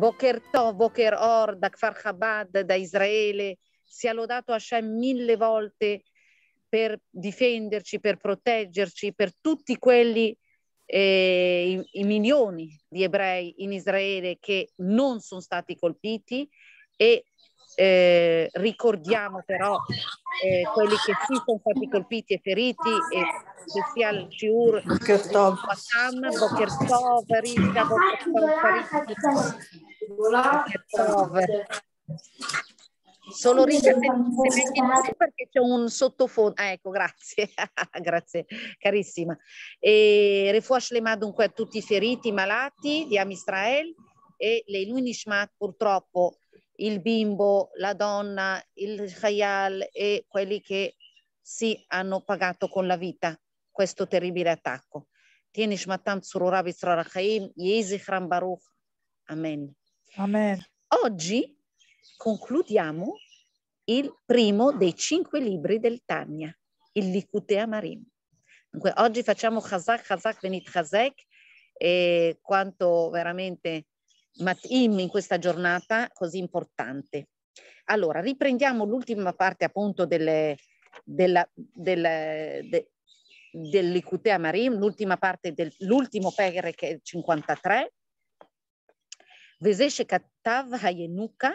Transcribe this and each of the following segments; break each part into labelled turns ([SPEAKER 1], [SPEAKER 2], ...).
[SPEAKER 1] Boker Tov, Boker Or, da Kfar Chabad, da Israele, sia lodato Hashem mille volte per difenderci, per proteggerci, per tutti quelli, eh, i, i milioni di ebrei in Israele che non sono stati colpiti e eh, ricordiamo però eh, quelli che sì sono stati colpiti e feriti, e che sia il Ciur, Batam, Boker Tov, Rita, Boker Tov, Solo Rita, perché c'è un sottofondo. Ah, ecco, grazie, grazie, carissima. E Refuash Lema dunque a tutti i feriti, i malati di Am e le Lunishmat purtroppo il bimbo, la donna, il khayal e quelli che si hanno pagato con la vita questo terribile attacco. Tieni shmatan Tsurura Bitsra Rachaim, Yezichram Baruch. Amen. Amen. Oggi concludiamo il primo dei cinque libri del Tanya, il Likutea Marim. Dunque, oggi facciamo Chazak, Chazak, Venit Chazek, e quanto veramente Mattim in questa giornata così importante. Allora, riprendiamo l'ultima parte appunto delle, della, della, de, dell'Icutea Marim, l'ultima parte dell'ultimo Pegre che è il 53. Vesesce Kattav Hayenuka,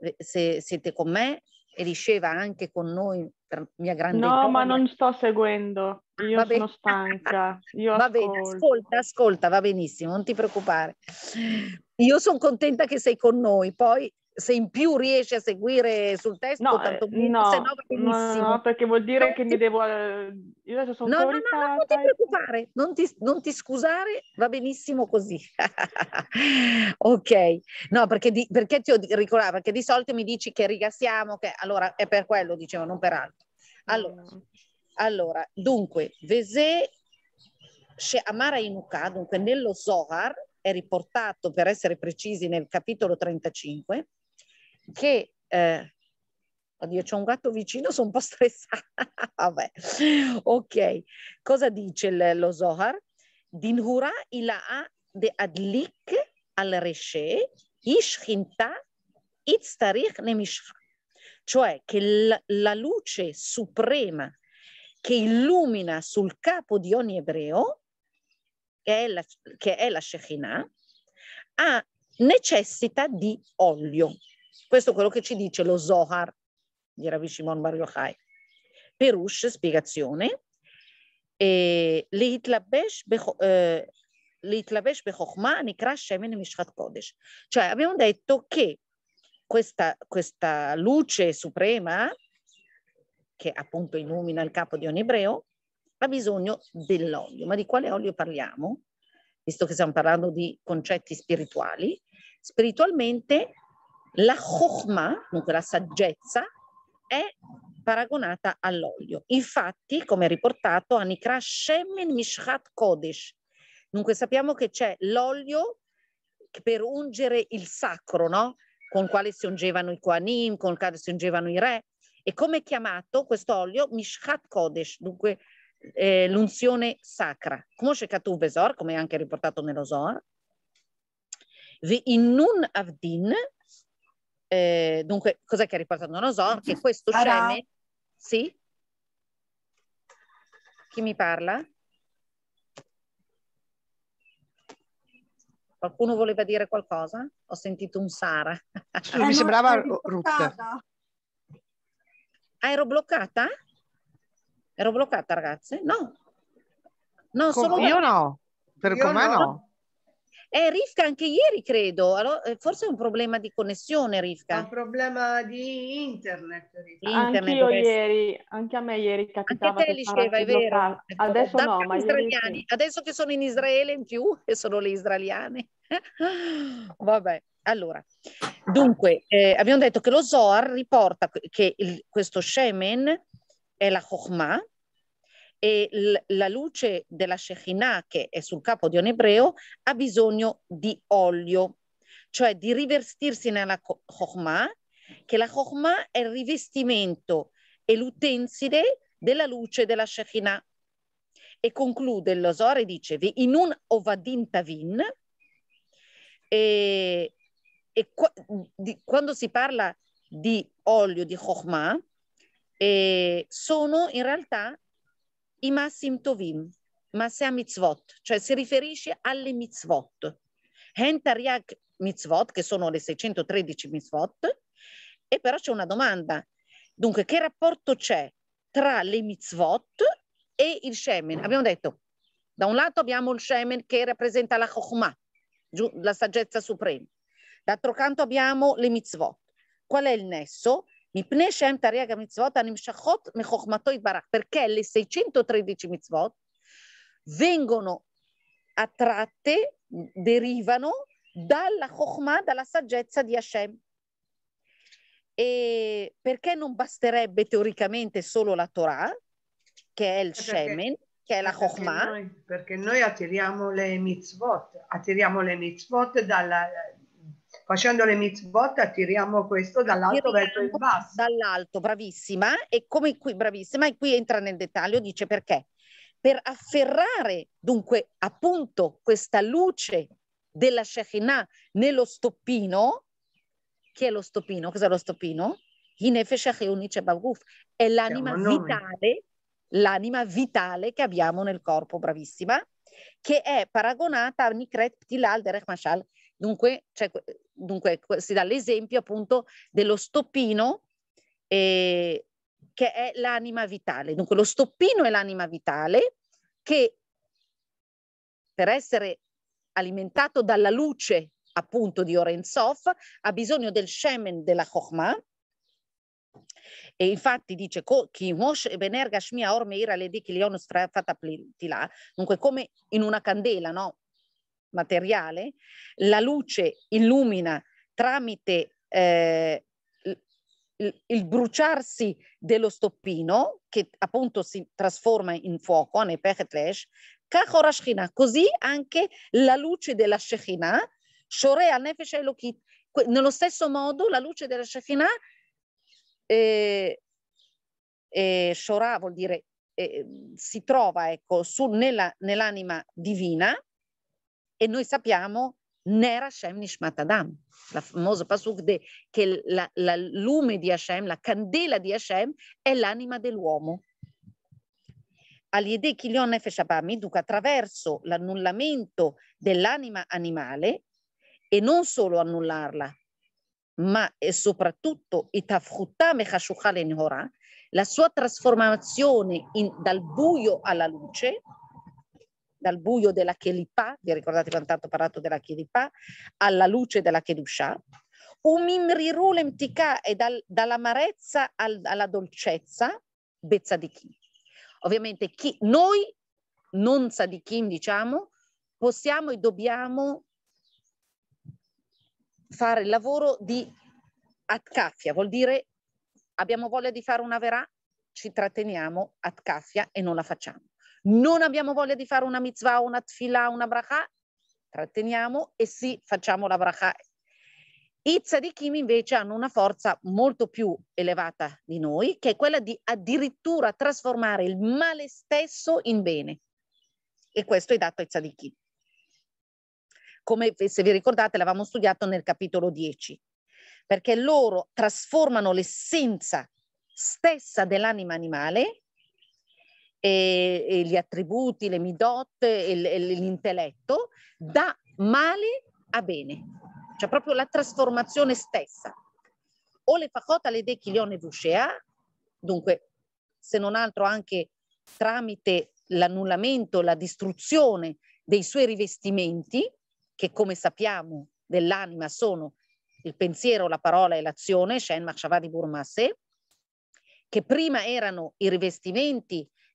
[SPEAKER 1] eh, se siete con me, e anche con noi, per mia grande... No, donna, ma non sto seguendo, ah, io va sono ben... stanca. Io va bene, ascolta, ascolta, va benissimo, non ti preoccupare. Io sono contenta che sei con noi, poi se in più riesci a seguire sul testo, no, eh, tanto più, no, se no benissimo. No, perché
[SPEAKER 2] vuol dire che mi devo... Eh, io adesso sono no, no, no, non
[SPEAKER 1] ti preoccupare, non ti, non ti scusare, va benissimo così. ok, no, perché, di, perché ti ho ricordato, perché di solito mi dici che rigassiamo, che allora è per quello, dicevo, non per altro. Allora, mm. allora dunque, Vese Amara Inuka, dunque nello Zohar, è riportato per essere precisi nel capitolo 35, che... Eh, Oddio, c'è un gatto vicino, sono un po' stressata. Vabbè. Ok, cosa dice lo Zohar? Dinhura ila'a de adlik al-reshe ishkinta itztarich nemishcha. Cioè che la luce suprema che illumina sul capo di ogni ebreo, che è la, che è la Shekinah, ha necessità di olio. Questo è quello che ci dice lo Zohar di Rabbi Shimon Bar Yochai. Perush, spiegazione, להתלבש בחוכמה נקרא שמן משחת קודש. Cioè abbiamo detto che questa, questa luce suprema, che appunto illumina il capo di ogni ebreo, ha bisogno dell'olio. Ma di quale olio parliamo? Visto che stiamo parlando di concetti spirituali, spiritualmente la chokma, dunque la saggezza, è paragonata all'olio. Infatti, come riportato, Anikra Shemin mishchat Kodesh. Dunque sappiamo che c'è l'olio per ungere il sacro, no? Con quale si ungevano i Koanim, con quale si ungevano i re. E come è chiamato questo olio? Mishchat Kodesh, dunque eh, l'unzione sacra. come è anche riportato nello Zohar. Ve nun avdin, eh, dunque, cos'è che ha riportato? Non lo so, che questo Sarà. sceme... Sì? Chi mi parla? Qualcuno voleva dire qualcosa? Ho sentito un Sara. Eh, mi sembrava Ruth. Ah, ero bloccata? Ero bloccata, ragazze? No. No, Con, sono... Io no.
[SPEAKER 3] Per come no. no.
[SPEAKER 1] Eh, Rifka, anche ieri credo, allora, eh, forse è un problema di connessione Rifka. È un problema di internet.
[SPEAKER 2] Rivka. Anche io dovresti... ieri, anche a me ieri capitava anche te li diceva, è vero. Adesso da no, ma israeliani.
[SPEAKER 1] Sì. Adesso che sono in Israele in più e sono le israeliane. Vabbè, allora. Dunque, eh, abbiamo detto che lo Zohar riporta che il, questo Shemen è la Chokhmah, e l- la luce della Shekinah che è sul capo di un ebreo ha bisogno di olio, cioè di rivestirsi nella Chokhmah, che la Chokhmah è il rivestimento e l'utensile della luce della Shekinah. E conclude il Losore, dice, in un ovadin tavin, e, e qua, di, quando si parla di olio, di Chokhmah, sono in realtà i massim tovim, massea mitzvot, cioè si riferisce alle mitzvot. Hentariak mitzvot, che sono le 613 mitzvot, e però c'è una domanda. Dunque, che rapporto c'è tra le mitzvot e il shemen? Abbiamo detto, da un lato abbiamo il shemen che rappresenta la chokhmah, la saggezza suprema. D'altro canto abbiamo le mitzvot. Qual è il nesso? מפני שהם תרי"ג המצוות הנמשכות מחוכמתו יתברך. perché le 613 מצוות vengono attratte, derivano dalla Chokhmah, dalla saggezza di Hashem. E perché non basterebbe teoricamente solo la Torah, che è il perché, Shemen, che è la Chokhmah? Perché
[SPEAKER 3] noi, perché noi attiriamo le
[SPEAKER 1] mitzvot,
[SPEAKER 3] attiriamo le mitzvot dalla,
[SPEAKER 1] facendo le mitzvot attiriamo questo dall'alto verso il basso. Dall'alto, bravissima. E come qui, bravissima, e qui entra nel dettaglio, dice perché? Per afferrare dunque appunto questa luce della Shekinah nello stoppino, che è lo stoppino? Cos'è lo stoppino? È l'anima vitale, l'anima vitale che abbiamo nel corpo, bravissima, che è paragonata a Nikret Ptilal Derech Mashal Dunque, cioè, dunque si dà l'esempio appunto dello stoppino eh, che è l'anima vitale. Dunque lo stoppino è l'anima vitale che per essere alimentato dalla luce appunto di Orenzov ha bisogno del shemen della Chokhmah e infatti dice dunque come in una candela no? materiale, la luce illumina tramite eh, il bruciarsi dello stoppino che appunto si trasforma in fuoco, così anche la luce della Shekhinah, nello stesso modo la luce della Shekhinah, eh, eh, Shora vuol dire eh, si trova ecco, su, nella, nell'anima divina e noi sappiamo Ner Hashem Nishmat Adam, la famosa pasuk de, che la, la lume di Hashem, la candela di Hashem è l'anima dell'uomo. Aliede Kilion Nefesh dunque attraverso l'annullamento dell'anima animale e non solo annullarla, ma e soprattutto la sua trasformazione in, dal buio alla luce, dal buio della Chelipà, vi ricordate quanto tanto ho parlato della Chelipà, alla luce della Chedushah, umimrirul emtikà è dal, dall'amarezza al, alla dolcezza, bezzadichim. Ovviamente chi, noi, non sa di chi, diciamo, possiamo e dobbiamo fare il lavoro di atcaffia, vuol dire abbiamo voglia di fare una vera, ci tratteniamo atcaffia e non la facciamo non abbiamo voglia di fare una mitzvah, una tfila, una bracha, tratteniamo e sì, facciamo la bracha. I tzadikim invece hanno una forza molto più elevata di noi, che è quella di addirittura trasformare il male stesso in bene. E questo è dato ai tzadikim. Come se vi ricordate l'avevamo studiato nel capitolo 10, perché loro trasformano l'essenza stessa dell'anima animale e, e gli attributi, le midot e l'intelletto da male a bene, cioè proprio la trasformazione stessa. O le facota le dechilion e vushea, dunque se non altro anche tramite l'annullamento, la distruzione dei suoi rivestimenti, che come sappiamo dell'anima sono il pensiero, la parola e l'azione, Shen Makshavadi Burmase, che prima erano i rivestimenti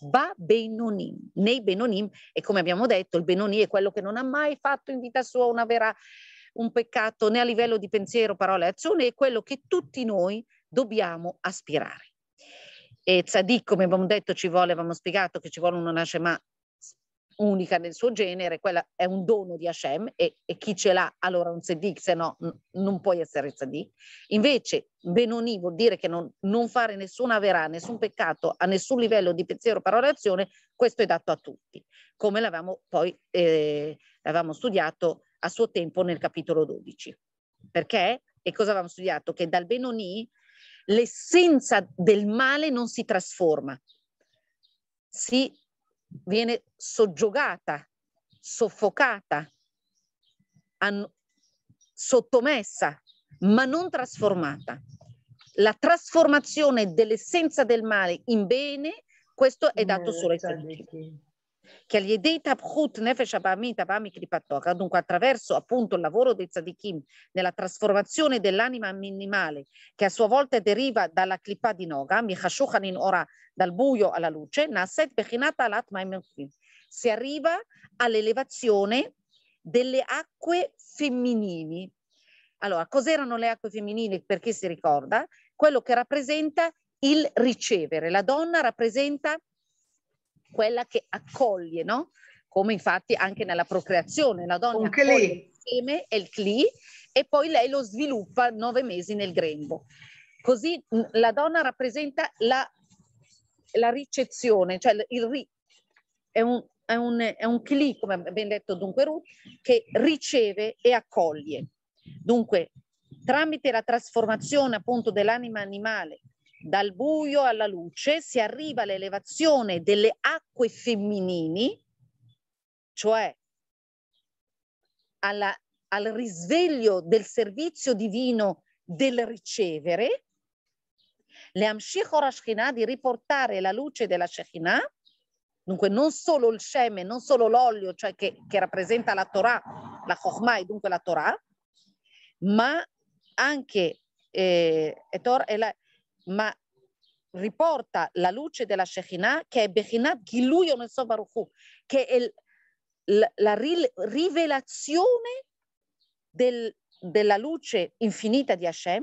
[SPEAKER 1] ba benonim, nei benonim, e come abbiamo detto, il benoni è quello che non ha mai fatto in vita sua una vera, un peccato né a livello di pensiero, parole e azione, è quello che tutti noi dobbiamo aspirare. E Zadik, come abbiamo detto, ci vuole, abbiamo spiegato che ci vuole una nashema unica nel suo genere, quella è un dono di Hashem e, e chi ce l'ha allora un tzeddik, se no n- non puoi essere tzeddik. Invece Benoni vuol dire che non, non fare nessuna vera, nessun peccato a nessun livello di pensiero, parola e azione, questo è dato a tutti, come l'avevamo poi eh, l'avevamo studiato a suo tempo nel capitolo 12. Perché? E cosa avevamo studiato? Che dal Benoni l'essenza del male non si trasforma, si viene soggiogata, soffocata, sottomessa, ma non trasformata. La trasformazione dell'essenza del male in bene, questo è dato solo ai soggetti che agli dei tabhut nefesh abamit abami kripatoka, dunque attraverso appunto il lavoro dei tzadikim nella trasformazione dell'anima minimale che a sua volta deriva dalla clipa di Noga, mi mihashuchanin ora dal buio alla luce, naset bechinata alat si arriva all'elevazione delle acque femminili. Allora, cos'erano le acque femminili per chi si ricorda? Quello che rappresenta il ricevere. La donna rappresenta quella che accoglie, no? Come infatti anche nella procreazione, la donna anche accoglie il seme e il cli e poi lei lo sviluppa nove mesi nel grembo. Così mm, la donna rappresenta la, la ricezione, cioè il ri, è un, è un, è un cli, come ben detto dunque Ruth, che riceve e accoglie. Dunque, tramite la trasformazione appunto dell'anima animale dal buio alla luce, si arriva all'elevazione delle acque femminili, cioè alla, al risveglio del servizio divino del ricevere, le Amshich Orashchina di riportare la luce della Shekinah, dunque non solo il Sheme, non solo l'olio, cioè che, che rappresenta la Torah, la Chokhmah e dunque la Torah, ma anche eh, etor, e ma riporta la luce della Shekinah che è Bechinat Gilui Onesso Baruchu, che è il, la, la rivelazione del, della luce infinita di Hashem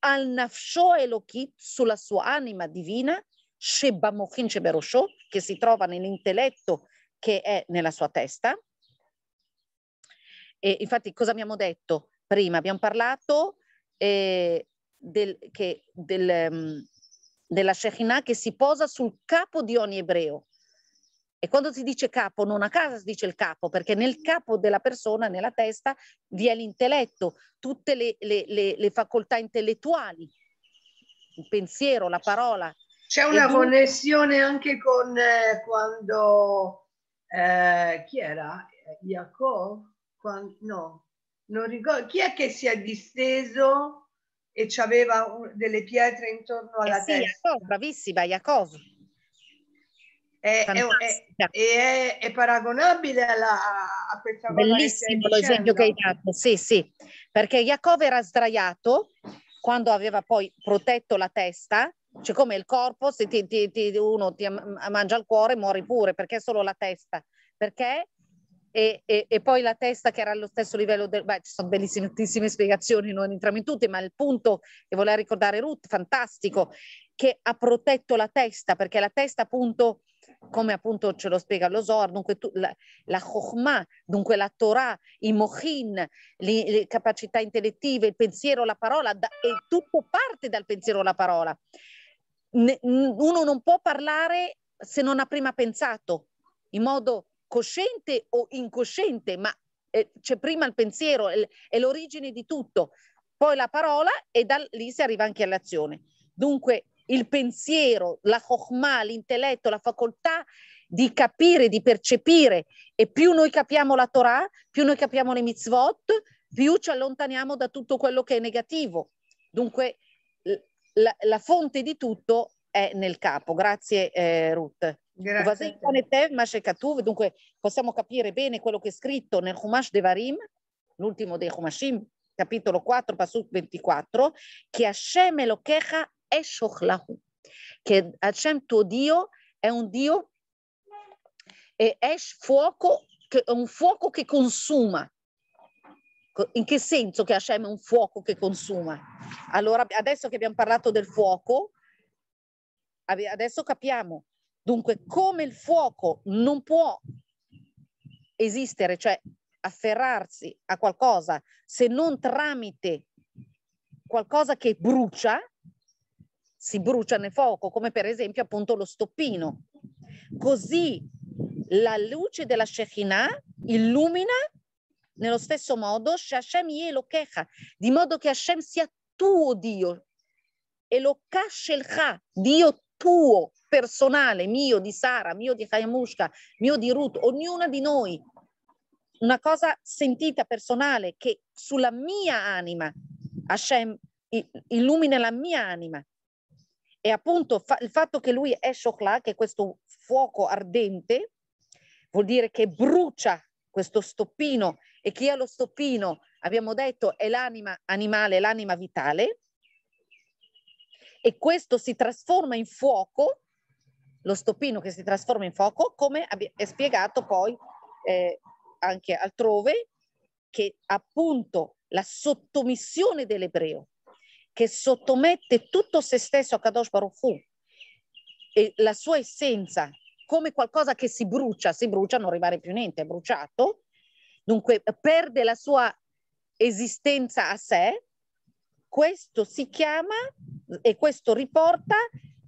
[SPEAKER 1] al Nafsho Elohim sulla sua anima divina Sheba Mochin Sheberosho che si trova nell'intelletto che è nella sua testa e infatti cosa abbiamo detto prima? Abbiamo parlato eh, del, che, del, um, della Shekinah che si posa sul capo di ogni ebreo. E quando si dice capo, non a casa si dice il capo, perché nel capo della persona, nella testa, vi è l'intelletto, tutte le, le, le, le facoltà intellettuali, il pensiero, la parola. C'è una dunque...
[SPEAKER 3] connessione anche con eh, quando, eh, chi era? Eh, Jacob? Quando, no, non ricordo. Chi è che si è disteso? e aveva delle pietre intorno eh
[SPEAKER 1] alla eh sì, testa. Iacov, bravissima, Iacov. È, è, è, è, paragonabile alla, a
[SPEAKER 3] questa cosa Bellissimo l'esempio che hai
[SPEAKER 1] dato, sì, sì, perché Jacob era sdraiato quando aveva poi protetto la testa, cioè come il corpo, se ti, ti, ti, uno ti mangia il cuore muori pure, perché solo la testa? Perché e, e, e, poi la testa che era allo stesso livello del... Beh, ci sono bellissime spiegazioni, non entriamo in tutte, ma il punto che voleva ricordare Ruth, fantastico, che ha protetto la testa, perché la testa appunto, come appunto ce lo spiega lo Zor, dunque tu, la, la Chokhmah, dunque la Torah, i Mochin, le, le, capacità intellettive, il pensiero, la parola, da, e tutto parte dal pensiero, la parola. Ne, uno non può parlare se non ha prima pensato, in modo cosciente o incosciente, ma eh, c'è prima il pensiero, è, è l'origine di tutto, poi la parola e da lì si arriva anche all'azione. Dunque il pensiero, la chokma, l'intelletto, la facoltà di capire, di percepire e più noi capiamo la Torah, più noi capiamo le mitzvot, più ci allontaniamo da tutto quello che è negativo. Dunque la, la fonte di tutto è nel capo. Grazie eh, Ruth. Grazie. Dunque possiamo capire bene quello che è scritto nel Humash Devarim, l'ultimo dei Humashim, capitolo 4, Pasuk 24, che Hashem Elokecha Eshochlahu, che Hashem tuo Dio è un Dio e Esh fuoco, che è un fuoco che consuma. In che senso che Hashem è un fuoco che consuma? Allora, adesso che abbiamo parlato del fuoco, adesso capiamo Dunque, come il fuoco non può esistere, cioè afferrarsi a qualcosa se non tramite qualcosa che brucia, si brucia nel fuoco, come per esempio appunto lo stoppino. Così la luce della Shekinah illumina nello stesso modo Hashem Yelokecha, di modo che Hashem sia tuo Dio. Elokashelcha, Dio tuo personale mio, di Sara, mio di Hayamushka, mio di Ruth, ognuna di noi, una cosa sentita personale che sulla mia anima Hashem illumina la mia anima. E appunto fa, il fatto che lui è Shokla, che è questo fuoco ardente, vuol dire che brucia questo stoppino e chi ha lo stoppino, abbiamo detto, è l'anima animale, l'anima vitale e questo si trasforma in fuoco lo stoppino che si trasforma in fuoco, come è spiegato poi eh, anche altrove, che appunto la sottomissione dell'ebreo, che sottomette tutto se stesso a Kadosh Baruch e la sua essenza come qualcosa che si brucia, si brucia, non rimane più niente, è bruciato, dunque perde la sua esistenza a sé, questo si chiama e questo riporta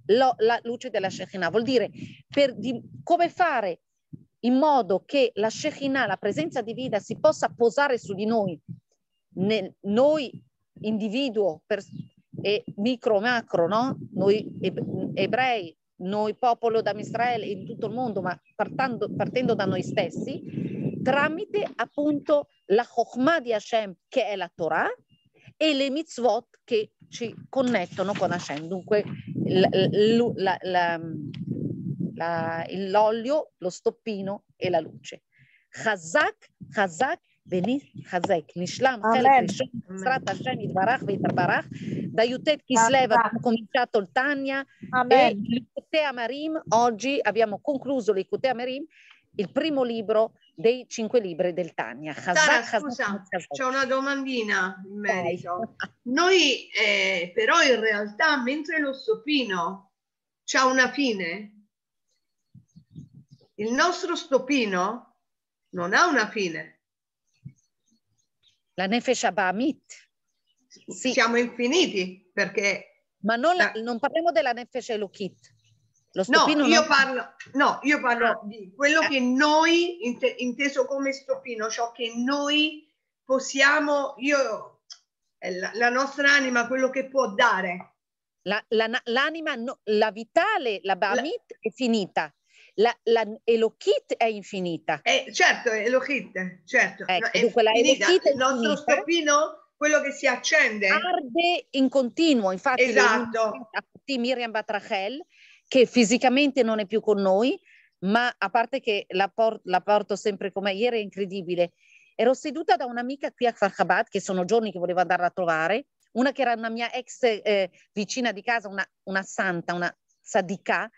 [SPEAKER 1] lo, la luce della Shekinah, vuol dire per, di, come fare in modo che la Shekinah, la presenza divina, si possa posare su di noi, nel, noi individuo, per, e micro, macro, no? Noi ebrei, noi popolo da Israele in tutto il mondo, ma partando, partendo da noi stessi, tramite appunto la Chokmah di Hashem, che è la Torah, e le mitzvot che ci connettono con Hashem. Dunque l'olio, lo stoppino e la luce. Chazak, Chazak, Venit, Chazak, Nishlam, Hashem, Itbarach, Vitbarach, da Yutet Kislev abbiamo cominciato il Tania Amen. e l'Ikutea Marim, oggi abbiamo concluso l'Ikutea Marim il primo libro dei cinque libri del Tania. Sara, scusa, c'è una
[SPEAKER 3] domandina in merito.
[SPEAKER 1] Noi
[SPEAKER 3] eh, però in realtà, mentre lo stopino ha una fine, il nostro
[SPEAKER 1] stopino non ha una fine. La Nefesh Abamit. Sì. Siamo infiniti perché... Ma non, la, non parliamo della Nefesh Elokit No io, è... parlo, no, io parlo, ah. di quello eh. che
[SPEAKER 3] noi, int- inteso come stoppino, ciò che noi possiamo,
[SPEAKER 1] io, eh, la, la nostra anima, quello che può dare. La, la, l'anima, no, la vitale, la Bamit è finita, la, la Elohit è infinita. Eh, certo, Elohit, certo. Ecco, no, è Elohit è Il nostro stoppino quello che si accende. Arde in continuo, infatti. Esatto. Miriam Batrachel che fisicamente non è più con noi, ma a parte che la, por- la porto sempre con me, ieri è incredibile, ero seduta da un'amica qui a Farhabad, che sono giorni che volevo andare a trovare, una che era una mia ex eh, vicina di casa, una, una santa, una sadica,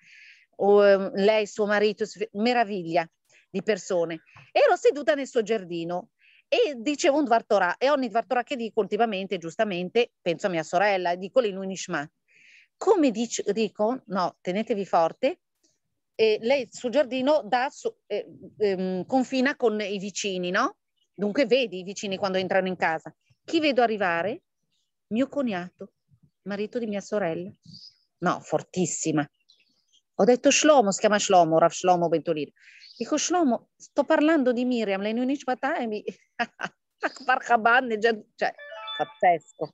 [SPEAKER 1] o, ehm, lei, suo marito, meraviglia di persone. Ero seduta nel suo giardino e dicevo un Dvartorà, e ogni Dvartorà che dico ultimamente, giustamente, penso a mia sorella, dico l'inunishma. Come dice, dico, no, tenetevi forte, eh, lei sul giardino da, eh, ehm, confina con i vicini, no? Dunque vedi i vicini quando entrano in casa. Chi vedo arrivare? Mio cognato, marito di mia sorella. No, fortissima. Ho detto Shlomo, si chiama Shlomo, Rav Shlomo Bentolino. Dico Shlomo, sto parlando di Miriam, lei non è e mi... Farhaban, cioè, pazzesco.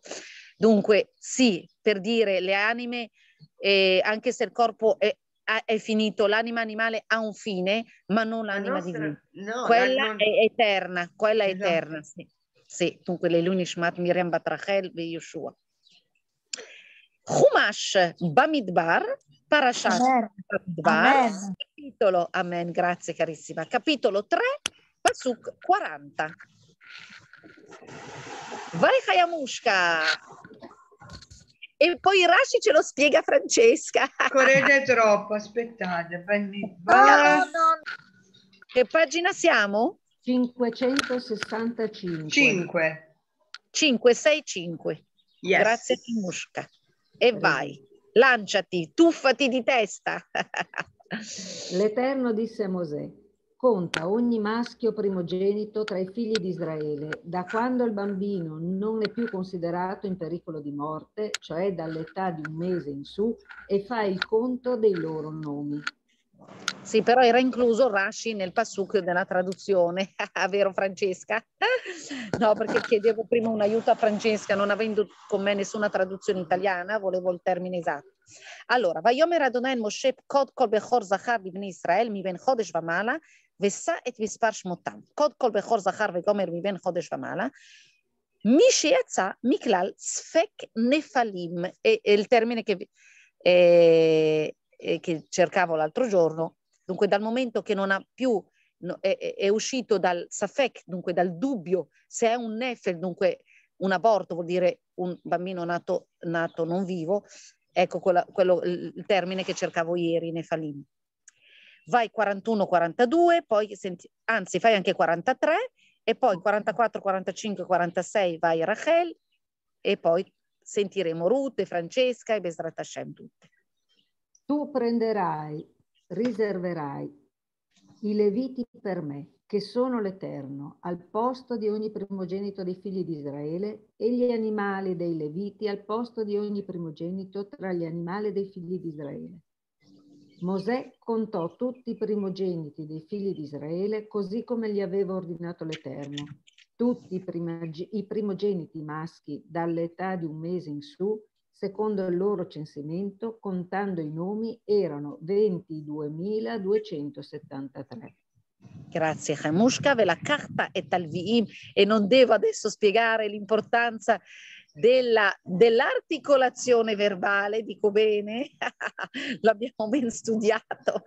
[SPEAKER 1] Dunque, sì, per dire le anime, eh, anche se il corpo è, è finito, l'anima animale ha un fine, ma non l'anima la divina. No, quella non... è eterna, quella è esatto. eterna, sì. Sì, dunque l'Eluni Shmat Miriam Batrachel e Yeshua. Humash Bamidbar, Parashat Bamidbar, capitolo, amen, grazie carissima, capitolo 3, Pasuk 40. Varechayamushka e poi Rashi ce lo spiega Francesca.
[SPEAKER 4] Correte troppo,
[SPEAKER 3] aspettate. Prendi... No, no, no.
[SPEAKER 4] Che pagina siamo? 565. 5.
[SPEAKER 1] 565. Yes. Grazie Timusca. E vai, lanciati,
[SPEAKER 4] tuffati di testa. L'Eterno disse a Mosè, conta ogni maschio primogenito tra i figli di Israele, da quando il bambino non è più considerato in pericolo di morte, cioè dall'età di un mese in su, e fa il conto dei loro nomi. Sì, però era incluso Rashi nel
[SPEAKER 1] passucchio della traduzione, vero Francesca? no, perché chiedevo prima un aiuto a Francesca, non avendo con me nessuna traduzione italiana, volevo il termine esatto. Allora, Vayomer Adonai Moshe Kod Kol Bechor Zachar ibn Israel mi ben Chodesh Vamala ושא את מספר שמותם, קוד כל בכור זכר וגומר מבין חודש ומעלה, מי שיצא מכלל ספק נפלים, il termine che, eh, che cercavo l'altro giorno, dunque dal momento che non ha più No, è, è, uscito dal safek, dunque dal dubbio, se è un nefel, dunque un aborto vuol dire un bambino nato, non vivo, ecco il termine che cercavo ieri, nefalim vai 41-42, poi senti, anzi fai anche 43 e poi 44, 45, 46 vai Rachel e poi sentiremo Ruth e Francesca e Besrat Hashem tutte.
[SPEAKER 4] Tu prenderai, riserverai i leviti per me, che sono l'Eterno, al posto di ogni primogenito dei figli di Israele, e gli animali dei Leviti al posto di ogni primogenito tra gli animali dei figli di Israele. Mosè contò tutti i primogeniti dei figli di Israele così come gli aveva ordinato l'Eterno. Tutti i, primogeniti maschi dall'età di un mese in su, secondo il loro censimento, contando i nomi, erano 22.273. Grazie Hamushka, ve la carta è talviim e non devo adesso spiegare
[SPEAKER 1] l'importanza della, dell'articolazione verbale, dico bene, l'abbiamo ben studiato.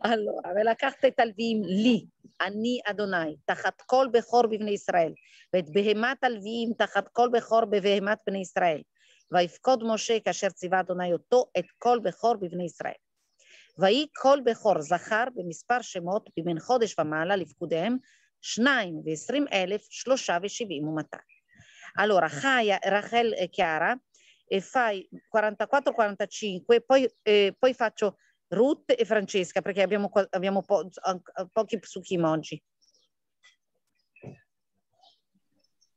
[SPEAKER 1] Allora, ולקחת את הלווים לי, אני אדוני, תחת כל בכור בבני ישראל, ואת בהמת הלוויים תחת כל בכור בבהמת בני ישראל. ויפקוד משה כאשר ציווה אדוני אותו את כל בכור בבני ישראל. ויהי כל בכור זכר במספר שמות במן חודש ומעלה לפקודיהם, שניים ועשרים אלף, שלושה ושבעים ומאתיים. Allora, Chaya, Rachel e Chiara e fai 44-45, poi, eh, poi faccio Ruth e Francesca perché abbiamo, abbiamo po pochi psuchim oggi.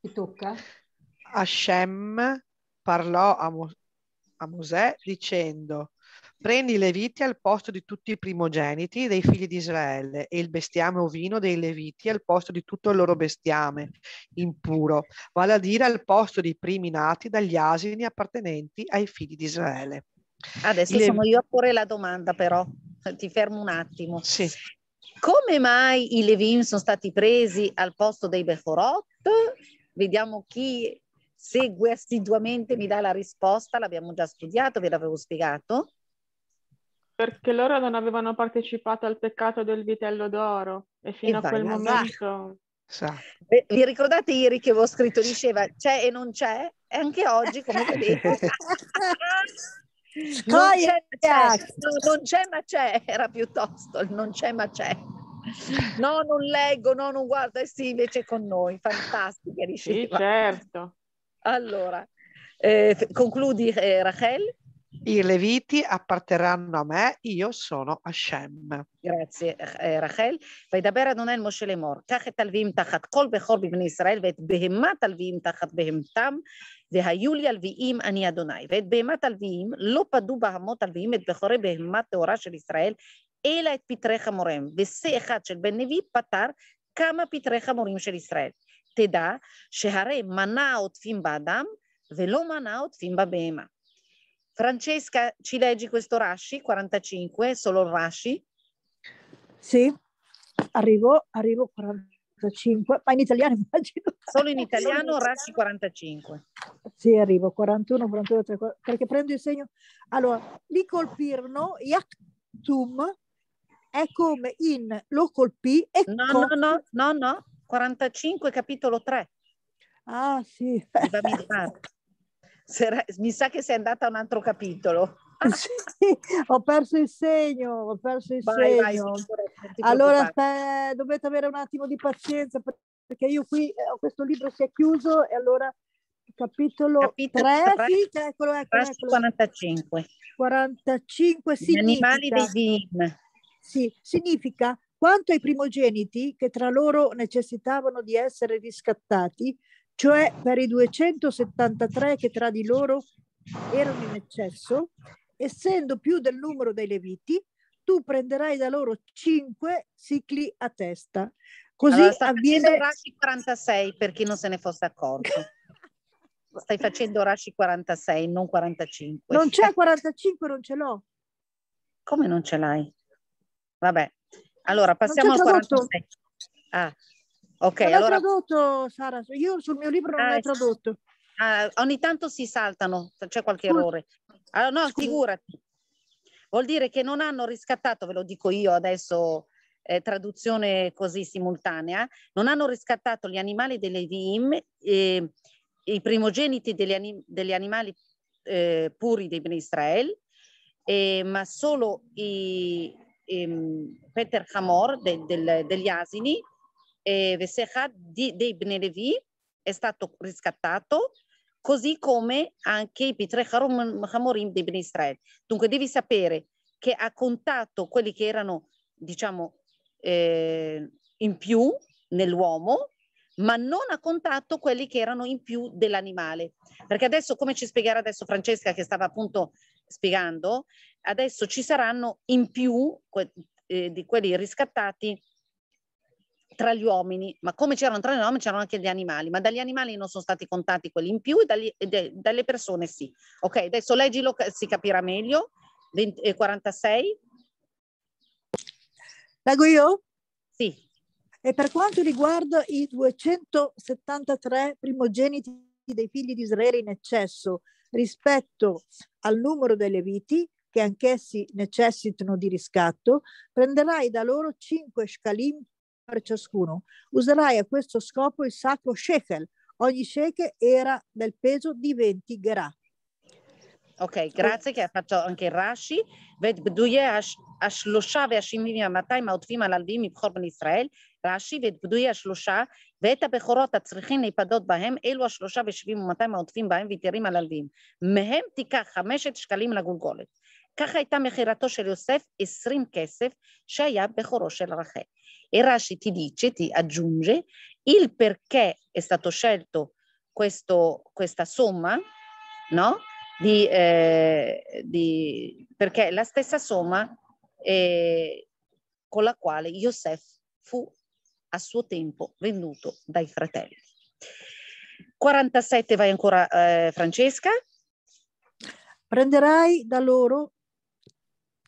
[SPEAKER 1] Ti tocca?
[SPEAKER 3] Hashem parlò a, Mo a Mosè dicendo prendi i Leviti al posto di tutti i primogeniti dei figli di Israele e il bestiame ovino dei Leviti al posto di tutto il loro bestiame impuro, vale a dire al posto dei primi nati dagli asini appartenenti ai figli di Israele. Adesso
[SPEAKER 1] Le... sono io a porre la domanda però, ti fermo un attimo. Sì. Come mai i Levim sono stati presi al posto dei Bechorot? Vediamo chi segue assiduamente mi dà la risposta, l'abbiamo già studiato, ve l'avevo spiegato.
[SPEAKER 4] Perché loro non avevano partecipato al peccato del vitello d'oro e fino e a quel esatto. momento... Sa. Esatto. Eh, vi ricordate ieri che avevo scritto, diceva c'è
[SPEAKER 1] e non c'è? E anche oggi, come vedete... non, c'è, c'è, non c'è ma c'è, era piuttosto il non c'è ma c'è no, non leggo, no, non guardo, e eh sì, invece con noi, fantastica riusciva. Sì, certo. Allora, eh, concludi eh, Rachel? i Leviti apparterranno a me, io sono Hashem. Grazie, רחל. וידבר אדוני אל משה לאמור, קח את הלוויים תחת כל בכור בבני ישראל, ואת בהמת הלוויים תחת בהמתם, והיו לי הלוויים אני אדוני. ואת בהמת הלוויים לא פדו בהמות הלוויים את בכורי בהמת טהורה של ישראל, אלא את פתרי חמוריהם. ושה אחד של בן נביא פטר כמה פתרי חמורים של ישראל. תדע שהרי מנה העוטפים באדם, ולא מנה העוטפים בבהמה. Francesca, ci leggi questo Rashi 45, solo il Rashi?
[SPEAKER 2] Sì, arrivo, arrivo 45, ma in italiano immagino. Solo in italiano
[SPEAKER 1] Rashi 45.
[SPEAKER 2] Sì, arrivo 41, 42, 3, perché prendo il segno. Allora, li colpirono, Yaktum è come in lo colpì e No, colpì. no, no, no, no, 45 capitolo 3. Ah, sì.
[SPEAKER 1] Va mi sa che sei andata a un altro capitolo.
[SPEAKER 2] sì, ho perso il segno, ho perso il vai, segno. Vai, allora stai, dovete avere un attimo di pazienza perché io qui eh, ho questo libro si è chiuso e allora capitolo, capitolo 3, 3 sì, eccolo, eccolo, eccolo. 45. 45 Gli animali dei Zim. Sì, significa quanto ai primogeniti che tra loro necessitavano di essere riscattati, cioè per i 273 che tra di loro erano in eccesso, essendo più del numero dei leviti, tu prenderai da loro 5 cicli a testa. Così allora, avviene... Rashi 46 per chi non se ne fosse accorto.
[SPEAKER 1] stai facendo Rashi 46, non 45. Non c'è 45, eh. non ce l'ho. Come non ce l'hai? Vabbè. Allora, passiamo al 46. Ah, Ok, non allora...
[SPEAKER 2] tradotto, Sara. Io sul mio libro non ah, l'ho tradotto.
[SPEAKER 1] Ah, ogni tanto si saltano, c'è qualche Scusa. errore. Allora, ah, no, Scusa. figurati. Vuol dire che non hanno riscattato, ve lo dico io adesso, eh, traduzione così simultanea, non hanno riscattato gli animali delle VIM, eh, i primogeniti degli, anim degli animali eh, puri di Ben Israel, ehm, ma solo i, ehm, Peter Hamor de del degli asini eh, Veseja di, dei Bnelevi è stato riscattato, così come anche i Pitre Hamorim dei Ben Israel. Dunque devi sapere che ha contato quelli che erano, diciamo, eh, in più nell'uomo, ma non ha contato quelli che erano in più dell'animale. Perché adesso, come ci spiegherà adesso Francesca, che stava appunto spiegando, adesso ci saranno in più eh, di quelli riscattati tra gli uomini, ma come c'erano tra gli uomini c'erano anche gli animali, ma dagli animali non sono stati contati quelli in più e, dagli, e de, dalle persone sì. Ok, adesso leggilo, si capirà meglio. 20, eh, 46.
[SPEAKER 2] Leggo io? Sì. E per quanto riguarda i 273 primogeniti dei figli di Israele in eccesso rispetto al numero delle viti, che anch'essi necessitano di riscatto, prenderai da loro 5 scalim per ciascuno. Userai a questo scopo il sacro shekel. Ogni shekel era del peso di 20 gra.
[SPEAKER 1] אוקיי, גרציה, כי הפצ'ו אנקי רש"י, ואת בדויי השלושה והשבעים והמאתיים העוטפים על הלווים מבחור בן ישראל, רש"י, ואת בדויי השלושה, ואת הבכורות הצריכים להיפדות בהם, אלו השלושה ושבעים ומאתיים העוטפים בהם ויתרים על הלווים. מהם תיקח חמשת שקלים לגולגולת. כך הייתה מכירתו של יוסף עשרים כסף, שהיה בכורו של רחל. E Rashi ti dice, ti aggiunge il perché è stato scelto questo, questa somma, no? Di, eh, di, perché è la stessa somma eh, con la quale Yosef fu a suo tempo venduto dai fratelli. 47
[SPEAKER 2] vai ancora eh, Francesca. Prenderai da loro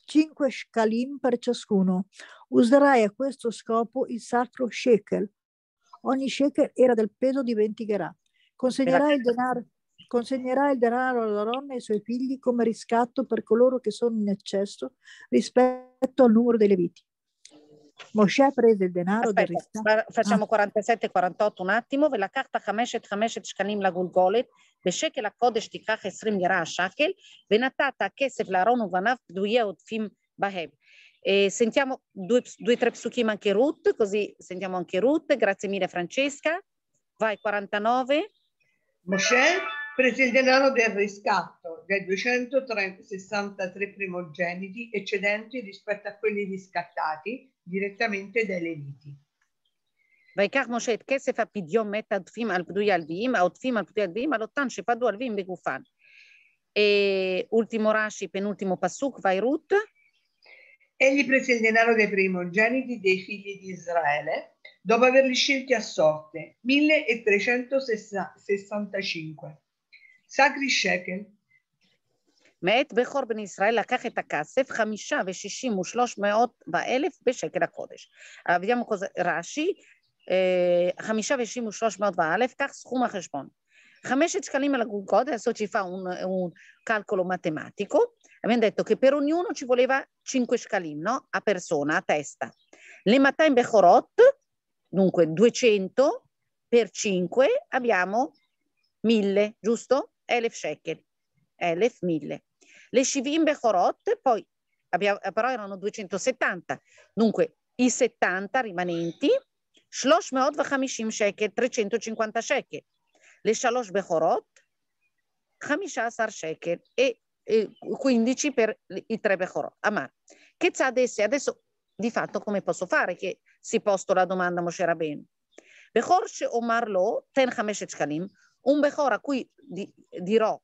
[SPEAKER 2] 5 shkalim per ciascuno. Userai a questo scopo il sacro shekel. Ogni shekel era del peso di 20 gra. Consegnerai, consegnerai il denaro, alla donna e ai suoi figli come riscatto per coloro che sono in eccesso rispetto al numero dei leviti. Moshe prese il denaro Aspetta, del
[SPEAKER 1] riscatto. Facciamo ah. 47-48 un attimo. ולקחת חמשת חמשת שקלים לגולגולת, בשקל הקודש תיקח 20 גרה השקל, ונתת כסף לאהרון ובניו פדויי עודפים בהם. E sentiamo due, due tre psuchim anche Ruth, così sentiamo anche Ruth. Grazie mille Francesca. Vai 49. Moshe prese il denaro del riscatto dei 263
[SPEAKER 3] primogeniti eccedenti rispetto a quelli riscattati direttamente dalle liti.
[SPEAKER 1] ויקח משה את כסף הפדיום מת הדפים על פדוי הלוויים, העוטפים על פדוי הלוויים, על אותן שפדו הלוויים בגופן. אולטימו רש"י, פנולטימו פסוק, ויירות. Egli prese il denaro dei primogeniti dei figli di Israele,
[SPEAKER 3] dopo averli scelti a sorte, 1365.
[SPEAKER 1] Sacri shekel, מאת בכור בני ישראל לקח את הכסף חמישה ושישים ושלוש מאות ואלף בשקל הקודש. הרב ימו רש"י, חמישה ושישים ושלוש מאות ואלף, כך סכום החשבון. Khamisha scalima la Golgotha, adesso ci fa un, un, calcolo matematico. Abbiamo detto che per ognuno ci voleva 5 scalim, no? A persona, a testa. Le Matain Bechorot, dunque 200 elef, mille. Le shivim bechorot poi abbiamo, però erano 270, dunque i 70 rimanenti, shlosh meot vachamishim shekel, 350 shekel. Le shalosh bechorot, chamishasar shekel e, e 15 per i tre bechorot. Amar. Che sa adesso di fatto come posso fare che si posto la domanda Moshe Rabbeinu. Bechor she omar lo ten chameshet shkalim, un bechor a cui di, dirò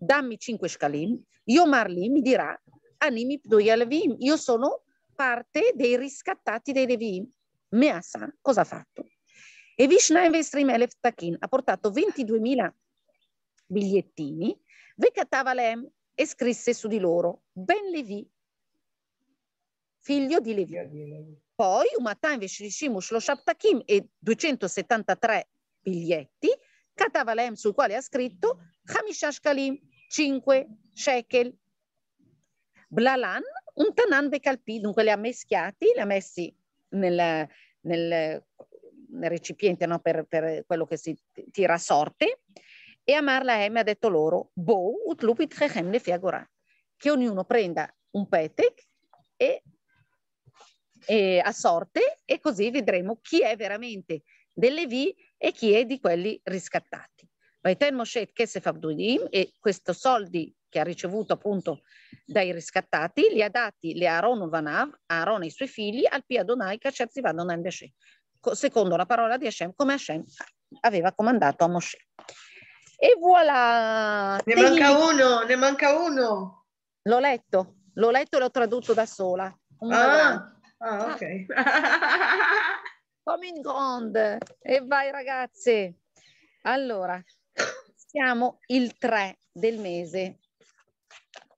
[SPEAKER 1] dammi 5 scalim, io Li mi dirà, Animi Pduya Levim, io sono parte dei riscattati dei Levim. Measa, cosa ha fatto? E Vishna Investrim Elef Takin ha portato 22.000 bigliettini, Vekatava Lem e scrisse su di loro, Ben Levi, figlio di Levi. Poi Umatan Veshishimush lo Shaptakim e 273 biglietti, Katavalem sul quale ha scritto Hamishash 5 shekel. Blalan, un tanan becalpì, dunque li ha meschiati, li ha messi nel, nel, nel recipiente no? per, per, quello che si tira a sorte e Amar Lahem ha detto loro, boh, utlupit chechem le che ognuno prenda un petek e, e a sorte e così vedremo chi è veramente delle V e chi è di quelli riscattati. Vaiten Moshe et Kesef Abdudim e questi soldi che ha ricevuto appunto dai riscattati li ha dati le Aaron Vanav, Aaron e i suoi figli al Pia Donai Kacherzivan Donan Beshe, secondo la parola di Hashem come Hashem aveva comandato a Moshe. E voilà. Ne Te manca uno, ne manca uno. L'ho letto, l'ho letto e l'ho tradotto da sola. Ah, ah,
[SPEAKER 3] ah, ok.
[SPEAKER 1] Come in grande. E vai ragazze. Allora, siamo il 3 del mese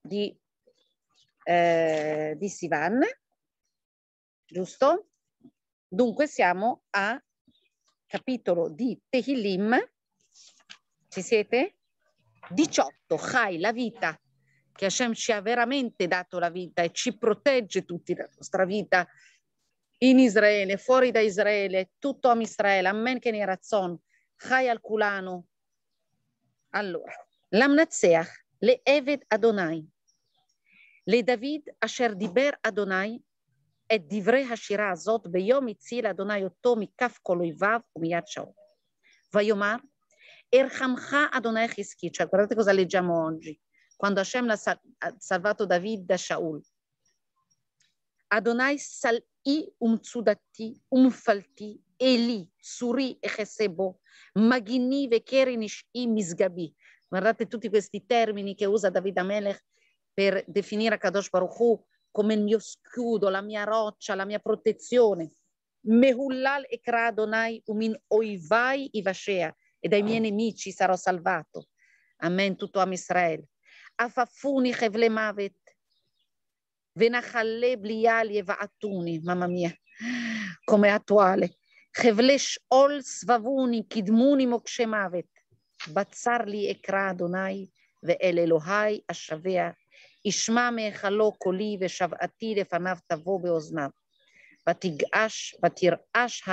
[SPEAKER 1] di, eh, di Sivan, giusto? Dunque siamo a capitolo di Tehillim, ci siete? 18, Chai, la vita, che Hashem ci ha veramente dato la vita e ci protegge tutti la nostra vita in Israele, fuori da Israele, tutto a Israele, Amen che ne razzon, Chai al culano, allora, למנצח, לעבד אדוני, לדוד אשר דיבר אדוני את דברי השירה הזאת ביום הציל אדוני אותו מכף כל אויביו ומיד שאול. ויאמר, הרחמך אדוני חזקי, guardate cosa leggiamo oggi, quando Hashem l'ha salvato David da Shaul. Adonai sal- i umtsudati, umfalti, eli, suri e chesebo, maginive, kerinish i misgabi. Guardate tutti questi termini che usa David Amelech per definire Kadosh Baruch Hu come il mio scudo, la mia roccia, la mia protezione. Mehullal e Kradonai umin oivai ivashea e dai miei nemici sarò salvato. Amen, tutto Am Israel. Afafuni chevlemavet ונחלה בליעל יבעטוני, מממיה, קומעתואלה. חבלי שאול סבבוני, קדמוני מוקשי מוות. בצר לי אקרא אדוני, ואל אלוהי אשבע. אשמע מהיכלו קולי, ושבעתי לפניו תבוא באוזניו. ותגעש, ותרעש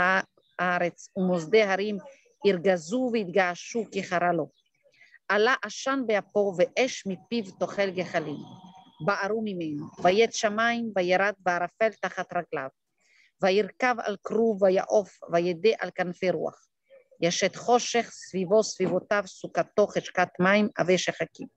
[SPEAKER 1] הארץ, ומוסדי הרים ירגזו ויתגעשו כחרה לו. עלה עשן באפו, ואש מפיו תאכל גחלים. בערו ממנו, וית שמיים וירד בערפל תחת רגליו, וירכב על כרוב ויעוף וידה על כנפי רוח, ישת חושך סביבו סביבותיו סוכתו חשקת מים עבי שחקים,